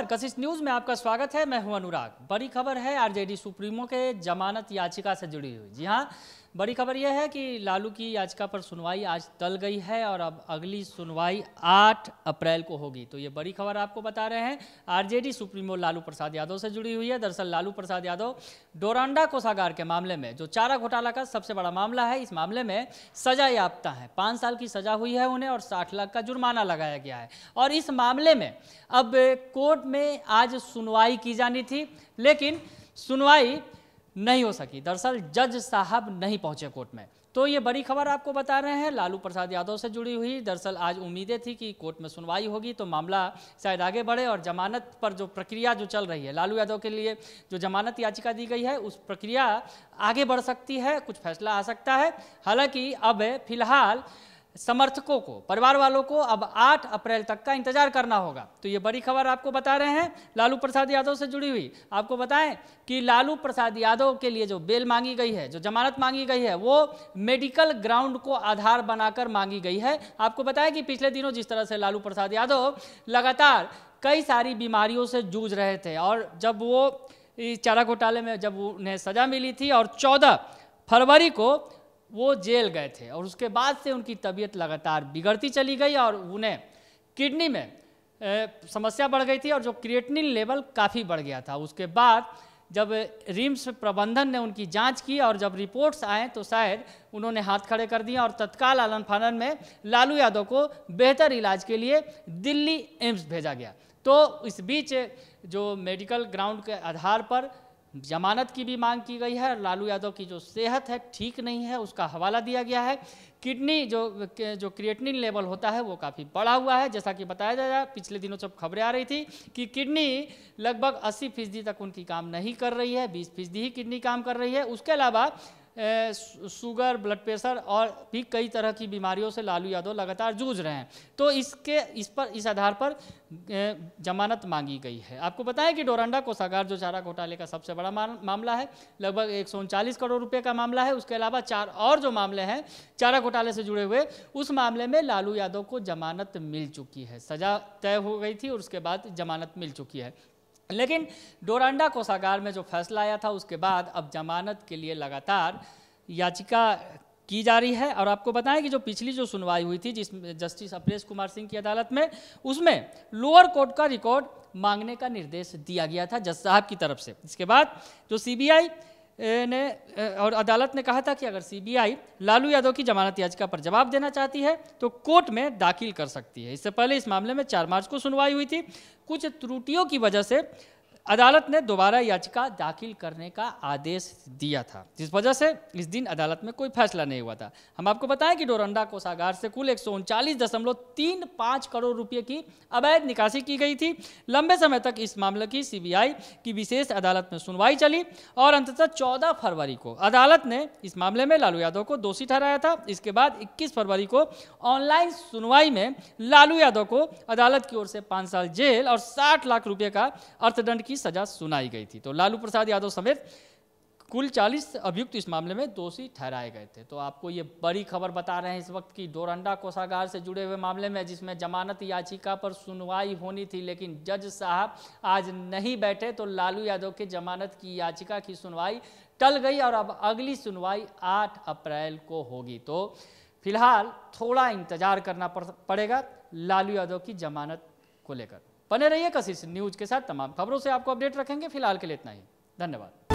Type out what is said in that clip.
नमस्कार कशिश न्यूज में आपका स्वागत है मैं हूं अनुराग बड़ी खबर है आरजेडी सुप्रीमो के जमानत याचिका से जुड़ी हुई जी हां बड़ी खबर यह है कि लालू की याचिका पर सुनवाई आज टल गई है और अब अगली सुनवाई 8 अप्रैल को होगी तो ये बड़ी खबर आपको बता रहे हैं आरजेडी सुप्रीमो लालू प्रसाद यादव से जुड़ी हुई है दरअसल लालू प्रसाद यादव डोरांडा कोषागार के मामले में जो चारा घोटाला का सबसे बड़ा मामला है इस मामले में सजा याफ्ता है पाँच साल की सजा हुई है उन्हें और साठ लाख का जुर्माना लगाया गया है और इस मामले में अब कोर्ट में आज सुनवाई की जानी थी लेकिन सुनवाई नहीं हो सकी दरअसल जज साहब नहीं पहुंचे कोर्ट में तो ये बड़ी खबर आपको बता रहे हैं लालू प्रसाद यादव से जुड़ी हुई दरअसल आज उम्मीदें थी कि कोर्ट में सुनवाई होगी तो मामला शायद आगे बढ़े और जमानत पर जो प्रक्रिया जो चल रही है लालू यादव के लिए जो जमानत याचिका दी गई है उस प्रक्रिया आगे बढ़ सकती है कुछ फैसला आ सकता है हालांकि अब फिलहाल समर्थकों को परिवार वालों को अब 8 अप्रैल तक का इंतजार करना होगा तो ये बड़ी खबर आपको बता रहे हैं लालू प्रसाद यादव से जुड़ी हुई आपको बताएं कि लालू प्रसाद यादव के लिए जो बेल मांगी गई है जो जमानत मांगी गई है वो मेडिकल ग्राउंड को आधार बनाकर मांगी गई है आपको बताएं कि पिछले दिनों जिस तरह से लालू प्रसाद यादव लगातार कई सारी बीमारियों से जूझ रहे थे और जब वो चारा घोटाले में जब उन्हें सजा मिली थी और चौदह फरवरी को वो जेल गए थे और उसके बाद से उनकी तबीयत लगातार बिगड़ती चली गई और उन्हें किडनी में ए, समस्या बढ़ गई थी और जो क्रिएटिनिन लेवल काफ़ी बढ़ गया था उसके बाद जब रिम्स प्रबंधन ने उनकी जांच की और जब रिपोर्ट्स आए तो शायद उन्होंने हाथ खड़े कर दिए और तत्काल आलन फानन में लालू यादव को बेहतर इलाज के लिए दिल्ली एम्स भेजा गया तो इस बीच जो मेडिकल ग्राउंड के आधार पर जमानत की भी मांग की गई है लालू यादव की जो सेहत है ठीक नहीं है उसका हवाला दिया गया है किडनी जो जो क्रिएटिनिन लेवल होता है वो काफ़ी बढ़ा हुआ है जैसा कि बताया जा रहा है पिछले दिनों सब खबरें आ रही थी कि किडनी लगभग 80 फीसदी तक उनकी काम नहीं कर रही है 20 फीसदी ही किडनी काम कर रही है उसके अलावा शुगर ब्लड प्रेशर और भी कई तरह की बीमारियों से लालू यादव लगातार जूझ रहे हैं तो इसके इस पर इस आधार पर जमानत मांगी गई है आपको बताएं कि डोरंडा कोषागार जो चारा घोटाले का सबसे बड़ा मामला है लगभग एक करोड़ रुपए का मामला है उसके अलावा चार और जो मामले हैं चारा घोटाले से जुड़े हुए उस मामले में लालू यादव को जमानत मिल चुकी है सजा तय हो गई थी और उसके बाद जमानत मिल चुकी है लेकिन डोरांडा कोषागार में जो फैसला आया था उसके बाद अब जमानत के लिए लगातार याचिका की जा रही है और आपको बताएं कि जो पिछली जो सुनवाई हुई थी जिसमें जस्टिस अपरेश कुमार सिंह की अदालत में उसमें लोअर कोर्ट का रिकॉर्ड मांगने का निर्देश दिया गया था जज साहब की तरफ से इसके बाद जो सीबीआई ने और अदालत ने कहा था कि अगर सीबीआई लालू यादव की जमानत याचिका पर जवाब देना चाहती है तो कोर्ट में दाखिल कर सकती है इससे पहले इस मामले में चार मार्च को सुनवाई हुई थी कुछ त्रुटियों की वजह से अदालत ने दोबारा याचिका दाखिल करने का आदेश दिया था जिस वजह से इस दिन अदालत में कोई फैसला नहीं हुआ था हम आपको बताएं कि डोरंडा कोषागार से कुल एक करोड़ रुपए की अवैध निकासी की गई थी लंबे समय तक इस मामले की सीबीआई की विशेष अदालत में सुनवाई चली और अंततः चौदह फरवरी को अदालत ने इस मामले में लालू यादव को दोषी ठहराया था इसके बाद इक्कीस फरवरी को ऑनलाइन सुनवाई में लालू यादव को अदालत की ओर से पाँच साल जेल और साठ लाख रुपये का अर्थदंड की की सजा सुनाई गई थी तो लालू प्रसाद यादव समेत कुल 40 अभियुक्त इस मामले में दोषी ठहराए गए थे तो आपको ये बड़ी खबर बता रहे हैं इस वक्त की डोरंडा कोषागार से जुड़े हुए मामले में जिसमें जमानत याचिका पर सुनवाई होनी थी लेकिन जज साहब आज नहीं बैठे तो लालू यादव के जमानत की याचिका की सुनवाई टल गई और अब अगली सुनवाई 8 अप्रैल को होगी तो फिलहाल थोड़ा इंतजार करना पड़ेगा लालू यादव की जमानत को लेकर बने रहिए कशिश न्यूज़ के साथ तमाम खबरों से आपको अपडेट रखेंगे फिलहाल के लिए इतना ही धन्यवाद